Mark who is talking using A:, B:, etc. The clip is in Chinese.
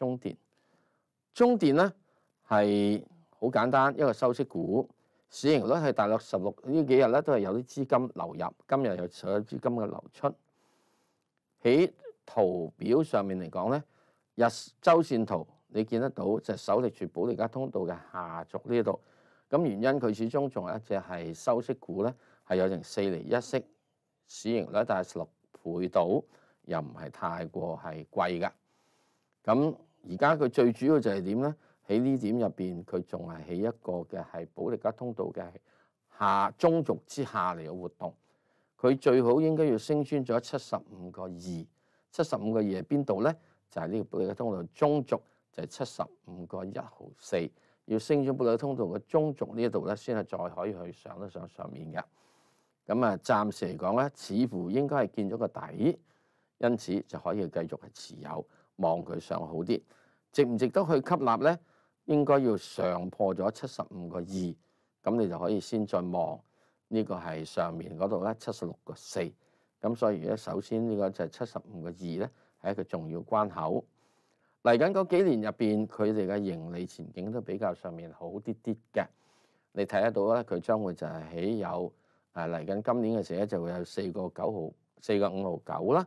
A: 中电，中电咧系好简单一个收息股，市盈率系大约十六呢几日咧都系有啲资金流入，今日又所有资金嘅流出。喺图表上面嚟讲咧，日周线图你见得到就首力住保利加通道嘅下軸呢度。咁原因佢始终仲有一只系收息股咧，系有成四厘一息，市盈率大约十六倍到，又唔系太过系贵噶。咁而家佢最主要就係點咧？喺呢點入邊，佢仲係起一個嘅係保利加通道嘅下中族之下嚟嘅活動。佢最好應該要升穿咗七十五個二，七十五個二係邊度咧？就係呢個保利加通道中族，就係七十五個一毫四。要升穿保利加通道嘅中族呢一度咧，先係再可以去上得上上面嘅。咁啊，暫時嚟講咧，似乎應該係見咗個底，因此就可以繼續係持有。望佢上好啲，值唔值得去吸納咧？應該要上破咗七十五個二，咁你就可以先再望。呢個係上面嗰度咧，七十六個四。咁所以咧，首先呢個就係七十五個二咧，係一個重要關口。嚟緊嗰幾年入邊，佢哋嘅盈利前景都比較上面好啲啲嘅。你睇得到咧，佢將會就係起有誒嚟緊今年嘅時候咧，就會有四個九號，四個五號九啦。